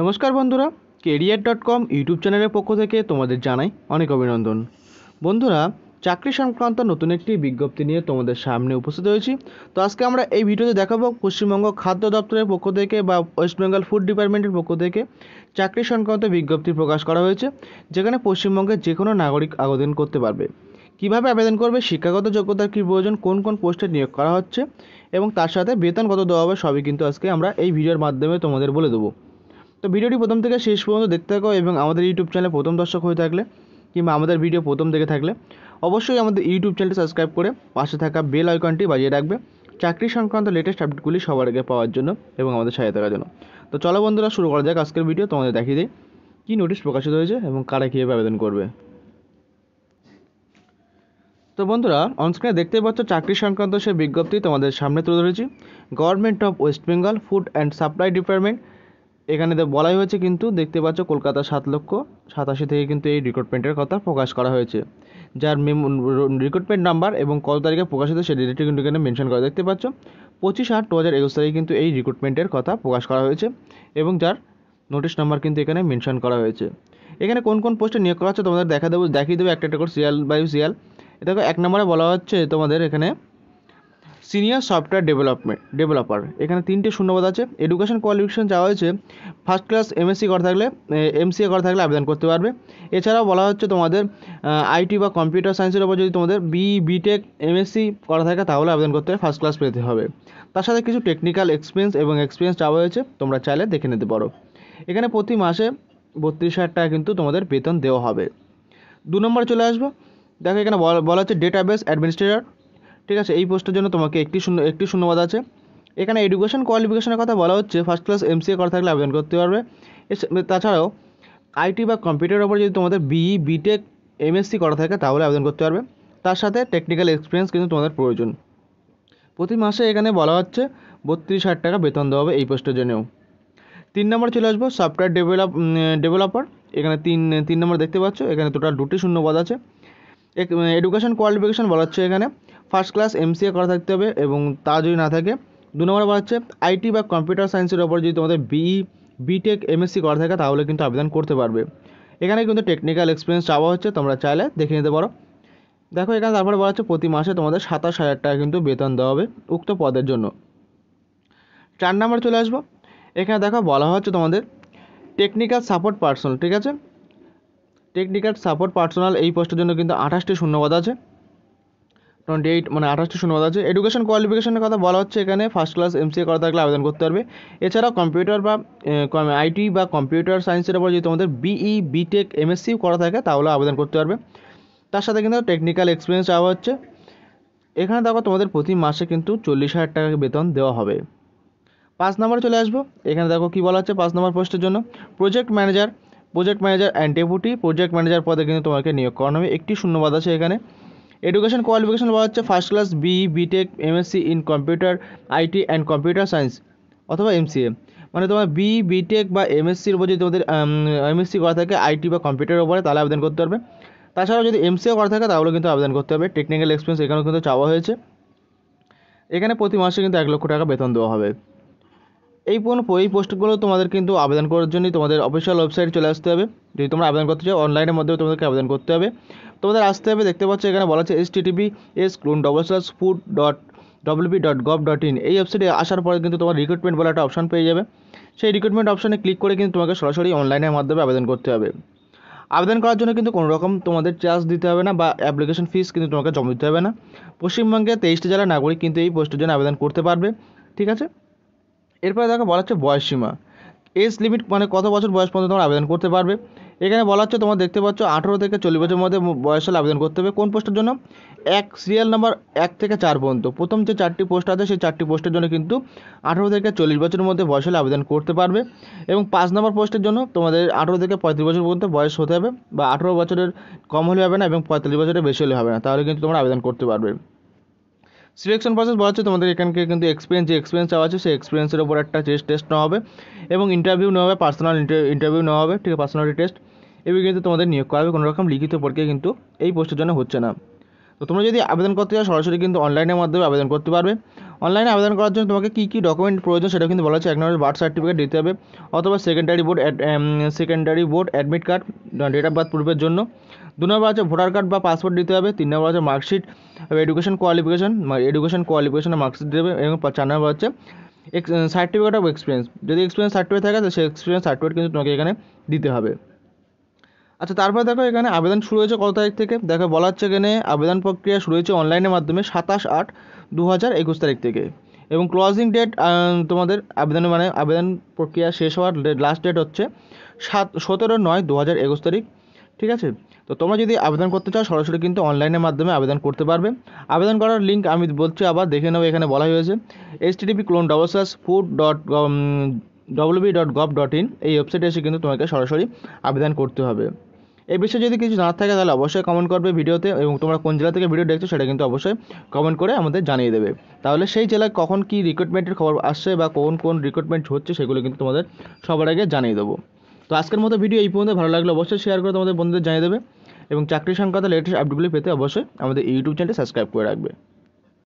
নমস্কার বন্ধুরা career dot com YouTube চ্যানেলের পক্ষ থেকে তোমাদের জানাই অনেক অভিনন্দন বন্ধুরা চাকরি সংক্রান্ত নতুন একটি বিজ্ঞপ্তি নিয়ে তোমাদের সামনে উপস্থিত হয়েছি তো আজকে আমরা এই ভিডিওতে দেখাবো পশ্চিমবঙ্গ খাদ্য দপ্তরের পক্ষ থেকে বা ওয়েস্ট বেঙ্গল ফুড ডিপার্টমেন্টের পক্ষ থেকে চাকরি সংক্রান্ত বিজ্ঞপ্তি প্রকাশ করা হয়েছে যেখানে পশ্চিমবঙ্গের যে কোনো নাগরিক আবেদন করতে পারবে কিভাবে আবেদন করবে শিক্ষাগত যোগ্যতার কী প্রয়োজন কোন কোন পোস্টে নিয়োগ করা হচ্ছে এবং তার সাথে বেতন কত দেওয়া হবে সবই কিন্তু আজকে আমরা এই ভিডিওর মাধ্যমে তোমাদের বলে দেবো তো ভিডিওটি প্রথম থেকে শেষ পর্যন্ত দেখতে থাকো এবং আমাদের ইউটিউব চ্যানেলে প্রথম দর্শক হয়ে থাকলে কিংবা আমাদের ভিডিও প্রথম দেখে থাকলে অবশ্যই আমাদের ইউটিউব চ্যানেলটি সাবস্ক্রাইব করে পাশে থাকা বেল আইকনটি বাজিয়ে রাখবে চাকরি সংক্রান্ত লেটেস্ট আপডেটগুলি সবার আগে পাওয়ার জন্য এবং আমাদের সাথে থাকার জন্য তো চলো বন্ধুরা শুরু করা যাক আজকের ভিডিও তোমাদের দেখিয়ে দিই কী নোটিশ প্রকাশিত হয়েছে এবং কারা কীভাবে আবেদন করবে তো বন্ধুরা অনস্ক্রিনে দেখতেই পাচ্ছ চাকরি সংক্রান্ত সে বিজ্ঞপ্তি তোমাদের সামনে তুলে ধরেছি government of West Bengal food and supply department এখানে তো বলাই হয়েছে কিন্তু দেখতে পাচ্ছ কলকাতা সাত লক্ষ সাতাশি থেকে কিন্তু এই রিক্রুটমেন্টের কথা প্রকাশ করা হয়েছে যার মেমো রিক্রুটমেন্ট নাম্বার এবং কত তারিখে প্রকাশিত সেই ডেটটি কিন্তু এখানে মেনশন করা দেখতে পাচ্ছ পঁচিশ আট দু হাজার একুশ তারিখে কিন্তু এই রিক্রুটমেন্টের কথা প্রকাশ করা হয়েছে এবং যার নোটিশ নাম্বার কিন্তু এখানে মেনশন করা হয়েছে এখানে কোন কোন পোস্টে নিয়োগ করা হচ্ছে তোমাদের দেখা দেবো দেখিয়ে দেবো একটা একটা করে সিরিয়াল বাই সিরিয়াল দেখো এক নম্বরে বলা হচ্ছে তোমাদের এখানে সিনিয়র সফটওয়্যার ডেভেলপমেন্ট ডেভেলপার এখানে তিনটে শূন্যপদ আছে এডুকেশন কোয়ালিফিকেশন চাওয়া হয়েছে ফার্স্ট ক্লাস এমএসসি করা থাকলে এমসিএ করা থাকলে আবেদন করতে পারবে এছাড়াও বলা হচ্ছে তোমাদের আইটি বা কম্পিউটার সায়েন্সের ওপর যদি তোমাদের বি বিটেক এমএসসি করা থাকে তাহলে আবেদন করতে হবে ফার্স্ট ক্লাস পেতে হবে তার সাথে কিছু টেকনিক্যাল এক্সপিরিয়েন্স এবং এক্সপিরিয়েন্স চাওয়া হয়েছে তোমরা চাইলে দেখে নিতে পারো এখানে প্রতি মাসে বত্রিশ হাজার টাকা কিন্তু তোমাদের বেতন দেওয়া হবে দু নম্বর চলে আসবো দেখো এখানে বলা হচ্ছে ডেটাবেস অ্যাডমিনিস্ট্রেটর ঠিক আছে এই পোস্টের জন্য তোমাকে একটি শূন্য একটি শূন্যবাদ আছে এখানে এডুকেশন কোয়ালিফিকেশনের কথা বলা হচ্ছে ফার্স্ট ক্লাস এমসিএ করা থাকলে আবেদন করতে পারবে তাছাড়াও আইটি বা কম্পিউটারের ওপর যদি তোমাদের বিই বিটেক এমএসসি করা থাকে তাহলে আবেদন করতে পারবে তার সাথে টেকনিক্যাল এক্সপিরিয়েন্স কিন্তু তোমাদের প্রয়োজন প্রতি মাসে এখানে বলা হচ্ছে বত্রিশ হাজার টাকা বেতন দেওয়া হবে এই পোস্টের জন্যও তিন নম্বর চলে আসবো সফটওয়্যার ডেভেলপ ডেভেলপার এখানে তিন তিন নম্বর দেখতে পাচ্ছ এখানে টোটাল দুটি শূন্যবাদ আছে এডুকেশন কোয়ালিফিকেশন বলা হচ্ছে এখানে ফার্স্ট ক্লাস এমসিএ করা থাকতে হবে এবং তা যদি না থাকে দু নম্বর বলা হচ্ছে আইটি বা কম্পিউটার সায়েন্সের ওপর যদি তোমাদের বিই বিটেক এমএসসি করা থাকে তাহলে কিন্তু আবেদন করতে পারবে এখানে কিন্তু টেকনিক্যাল এক্সপিরিয়েন্স চাওয়া হচ্ছে তোমরা চাইলে দেখে নিতে পারো দেখো এখানে তারপরে বলা হচ্ছে প্রতি মাসে তোমাদের সাতাশ হাজার টাকা কিন্তু বেতন দেওয়া হবে উক্ত পদের জন্য চার নম্বর চলে আসবো এখানে দেখো বলা হচ্ছে তোমাদের টেকনিক্যাল সাপোর্ট পার্সোনাল ঠিক আছে টেকনিক্যাল সাপোর্ট পার্সোনাল এই পোস্টের জন্য কিন্তু আঠাশটি শূন্যপদ আছে টোয়েন্টি এইট মানে আঠাশটি শূন্যপদ আছে এডুকেশন কোয়ালিফিকেশনের কথা বলা হচ্ছে এখানে ফার্স্ট ক্লাস এমসিএ করা থাকলে আবেদন করতে পারবে এছাড়াও কম্পিউটার বা আইটি বা কম্পিউটার সায়েন্সের উপর যদি তোমাদের বিই বিটেক এমএসসি করা থাকে তাহলে আবেদন করতে পারবে তার সাথে কিন্তু টেকনিক্যাল এক্সপিরিয়েন্স চাওয়া হচ্ছে এখানে দেখো তোমাদের প্রতি মাসে কিন্তু চল্লিশ হাজার টাকা বেতন দেওয়া হবে পাঁচ নম্বরে চলে আসবো এখানে দেখো কি বলা হচ্ছে পাঁচ নম্বর পোস্টের জন্য project manager project manager and deputy project manager পদে কিন্তু তোমাকে নিয়োগ করানো হবে একটি শূন্যবাদ আছে এখানে এডুকেশন কোয়ালিফিকেশন বলা হচ্ছে first class B BTech MSc in computer IT and computer science অথবা এমসিএ মানে তোমার বি বিটেক বা এমএসসির উপর যদি তোমাদের এমএসসি করা থাকে আইটি বা কম্পিউটারের উপরে তাহলে আবেদন করতে হবে তাছাড়াও যদি এমসিও করা থাকে তাহলেও কিন্তু আবেদন করতে হবে টেকনিক্যাল এক্সপিরিয়েন্স এখানেও কিন্তু চাওয়া হয়েছে এখানে প্রতি মাসে কিন্তু এক লক্ষ টাকা বেতন দেওয়া হবে এই পুরো এই পোস্টগুলো তোমাদের কিন্তু আবেদন করার জন্য তোমাদের অফিসিয়াল ওয়েবসাইটে চলে আসতে হবে যদি তোমরা আবেদন করতে চাও অনলাইনের মধ্যে তোমাদেরকে আবেদন করতে হবে তোমাদের আসতে হবে দেখতে পাচ্ছ এখানে বলা আছে S T TV S colon double slash food dot B dot gov dot in এই ওয়েবসাইটে আসার পরে কিন্তু তোমার রিক্রুটমেন্ট বলে একটা অপশন পেয়ে যাবে সেই রিক্রুটমেন্ট অপশানে ক্লিক করে কিন্তু তোমাকে সরাসরি অনলাইনের মাধ্যমে আবেদন করতে হবে আবেদন করার জন্য কিন্তু কোনো রকম তোমাদের চার্জ দিতে হবে না বা অ্যাপ্লিকেশন ফিস কিন্তু তোমাকে জমা দিতে হবে না পশ্চিমবঙ্গে তেইশটি জেলার নাগরিক কিন্তু এই পোস্টের জন্য আবেদন করতে পারবে ঠিক আছে এরপরে দেখো বলা হচ্ছে বয়স সীমা এজ লিমিট মানে কত বছর বয়স পর্যন্ত তোমরা আবেদন করতে পারবে এখানে বলা হচ্ছে তোমরা দেখতে পাচ্ছ আঠেরো থেকে চল্লিশ বছরের মধ্যে বয়স হলে আবেদন করতে হবে কোন পোস্টের জন্য এক সিরিয়াল নাম্বার এক থেকে চার পর্যন্ত প্রথম যে চারটি পোস্ট আছে সেই চারটি পোস্টের জন্য কিন্তু আঠেরো থেকে চল্লিশ বছরের মধ্যে বয়স হলে আবেদন করতে পারবে এবং পাঁচ নম্বর পোস্টের জন্য তোমাদের আঠেরো থেকে পঁয়ত্রিশ বছর পর্যন্ত বয়স হতে হবে বা আঠেরো বছরের কম হলে হবে না এবং পঁয়তাল্লিশ বছরের বেশি হলে হবে না তাহলে কিন্তু তোমরা আবেদন করতে পারবে সিলেকশন প্রসেস বলা হচ্ছে তোমাদের এখানকে কিন্তু এক্সপিরিয়েন্স যে এক্সপিরিয়েন্স চাওয়া আছে সেই এক্সপিরিয়েন্সের ওপর একটা টেস্ট টেস্ট নেওয়া হবে এবং ইন্টারভিউ নেওয়া হবে পার্সোনাল ইন্টারভিউ নেওয়া হবে ঠিক আছে পার্সোনালিটি টেস্ট এবং কিন্তু তোমাদের নিয়োগ করা হবে কোনো রকম লিখিত পরীক্ষা কিন্তু এই পোস্টের জন্য হচ্ছে না তো তোমরা যদি আবেদন করতে চাও সরাসরি কিন্তু অনলাইনের মাধ্যমে আবেদন করতে পারবে অনলাইনে আবেদন করার জন্য তোমাকে কী কী ডকুমেন্ট প্রয়োজন সেটা কিন্তু বলা হচ্ছে এক নম্বর বার্থ সার্টিফিকেট দিতে হবে অথবা secondary board secondary board admit card date of birth প্রুফের জন্য দু নম্বর আছে ভোটার কার্ড বা পাসপোর্ট দিতে হবে তিন নম্বর আছে মার্কশিট এডুকেশন কোয়ালিফিকেশন এডুকেশন কোয়ালিফিকেশনের মার্কশিট দেবে এবং চার নম্বর হচ্ছে সার্টিফিকেট অফ এক্সপিরিয়েন্স যদি এক্সপিরিয়েন্স সার্টিফিকেট থাকে তো সেই এক্সপিরিয়েন্স সার্টিফিকেট কিন্তু তোমাকে এখানে দিতে হবে আচ্ছা তারপর দেখো এখানে আবেদন শুরু হয়েছে কত তারিখ থেকে দেখো বলা হচ্ছে এখানে আবেদন প্রক্রিয়া শুরু হয়েছে অনলাইনের মাধ্যমে সাতাশ আট দু হাজার একুশ তারিখ থেকে এবং ক্লোজিং ডেট তোমাদের আবেদন মানে আবেদন প্রক্রিয়া শেষ হওয়ার লাস্ট ডেট হচ্ছে সাত সতেরো নয় দু হাজার একুশ তারিখ ঠিক আছে তো তোমরা যদি আবেদন করতে চাও সরাসরি কিন্তু অনলাইনের মাধ্যমে আবেদন করতে পারবে আবেদন করার লিঙ্ক আমি বলছি আবার দেখে নেবো এখানে বলা হয়েছে টিডিপি ক্লোন ডবল স্যাস food dot WB dot gov dot in এই ওয়েবসাইটে এসে কিন্তু তোমাকে সরাসরি আবেদন করতে হবে এই বিষয়ে যদি কিছু জানার থাকে তাহলে অবশ্যই কমেন্ট করবে ভিডিওতে এবং তোমরা কোন জেলা থেকে ভিডিও দেখছো সেটা কিন্তু অবশ্যই কমেন্ট করে আমাদের জানিয়ে দেবে তাহলে সেই জেলায় কখন কি রিক্রুটমেন্টের খবর আসছে বা কোন কোন রিক্রুটমেন্ট হচ্ছে সেগুলো কিন্তু তোমাদের সবার আগে জানিয়ে দেবো তো আজকের মতো ভিডিও এই পর্যন্ত ভালো লাগলে অবশ্যই শেয়ার করে তোমাদের বন্ধুদের জানিয়ে দেবে এবং চাকরি সংক্রান্ত লেটেস্ট আপডেটগুলি পেতে অবশ্যই আমাদের ইউটিউব চ্যানেলটি সাবস্ক্রাইব করে রাখবে